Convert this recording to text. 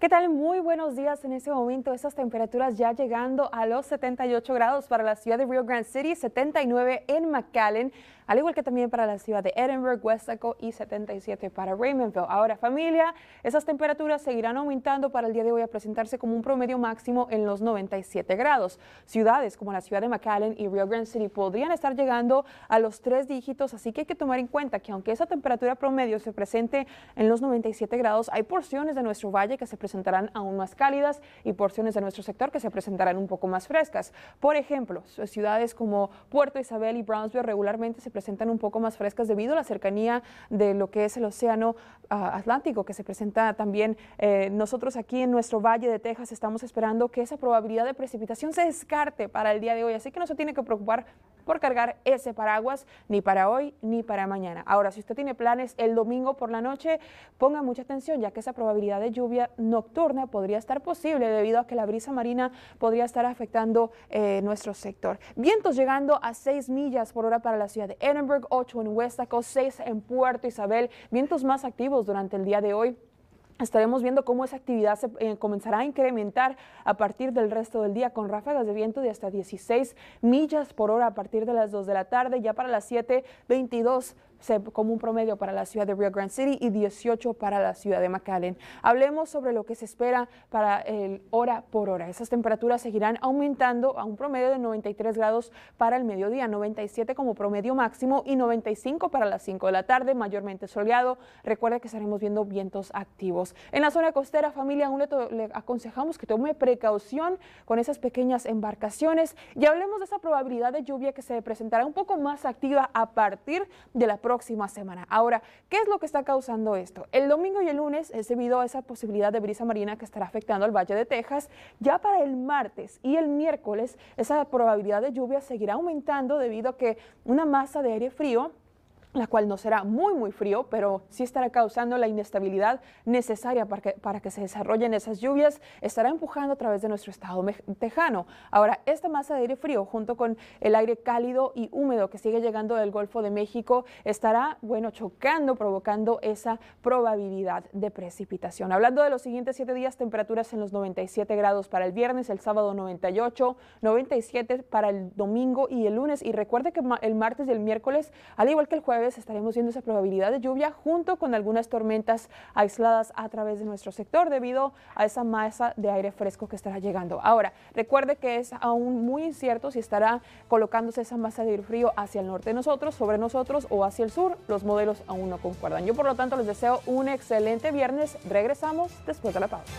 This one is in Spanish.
¿Qué tal? Muy buenos días en ese momento. esas temperaturas ya llegando a los 78 grados para la ciudad de Rio Grande City, 79 en McAllen, al igual que también para la ciudad de Edinburgh, Westaco y 77 para Raymondville. Ahora, familia, esas temperaturas seguirán aumentando para el día de hoy a presentarse como un promedio máximo en los 97 grados. Ciudades como la ciudad de McAllen y Rio Grande City podrían estar llegando a los tres dígitos, así que hay que tomar en cuenta que aunque esa temperatura promedio se presente en los 97 grados, hay porciones de nuestro valle que se presentan presentarán aún más cálidas y porciones de nuestro sector que se presentarán un poco más frescas. Por ejemplo, ciudades como Puerto Isabel y Brownsville regularmente se presentan un poco más frescas debido a la cercanía de lo que es el océano ah, Atlántico, que se presenta también eh, nosotros aquí en nuestro Valle de Texas. Estamos esperando que esa probabilidad de precipitación se descarte para el día de hoy, así que no se tiene que preocupar por cargar ese paraguas ni para hoy ni para mañana. Ahora, si usted tiene planes el domingo por la noche, ponga mucha atención ya que esa probabilidad de lluvia nocturna podría estar posible debido a que la brisa marina podría estar afectando eh, nuestro sector. Vientos llegando a 6 millas por hora para la ciudad de Edinburgh, 8 en huestacos seis en Puerto Isabel. Vientos más activos durante el día de hoy Estaremos viendo cómo esa actividad se eh, comenzará a incrementar a partir del resto del día con ráfagas de viento de hasta 16 millas por hora a partir de las 2 de la tarde. Ya para las 7.22 como un promedio para la ciudad de Rio Grande City y 18 para la ciudad de McAllen. Hablemos sobre lo que se espera para el hora por hora. Esas temperaturas seguirán aumentando a un promedio de 93 grados para el mediodía, 97 como promedio máximo y 95 para las 5 de la tarde, mayormente soleado. Recuerda que estaremos viendo vientos activos. En la zona costera, familia, aún le, le aconsejamos que tome precaución con esas pequeñas embarcaciones y hablemos de esa probabilidad de lluvia que se presentará un poco más activa a partir de la próxima semana. Ahora, ¿qué es lo que está causando esto? El domingo y el lunes es debido a esa posibilidad de brisa marina que estará afectando al Valle de Texas. Ya para el martes y el miércoles, esa probabilidad de lluvia seguirá aumentando debido a que una masa de aire frío la cual no será muy, muy frío, pero sí estará causando la inestabilidad necesaria para que, para que se desarrollen esas lluvias, estará empujando a través de nuestro estado tejano. Ahora, esta masa de aire frío, junto con el aire cálido y húmedo que sigue llegando del Golfo de México, estará, bueno, chocando, provocando esa probabilidad de precipitación. Hablando de los siguientes siete días, temperaturas en los 97 grados para el viernes, el sábado 98, 97 para el domingo y el lunes. Y recuerde que el martes y el miércoles, al igual que el jueves, estaremos viendo esa probabilidad de lluvia junto con algunas tormentas aisladas a través de nuestro sector debido a esa masa de aire fresco que estará llegando. Ahora, recuerde que es aún muy incierto si estará colocándose esa masa de aire frío hacia el norte de nosotros, sobre nosotros o hacia el sur. Los modelos aún no concuerdan. Yo por lo tanto les deseo un excelente viernes. Regresamos después de la pausa.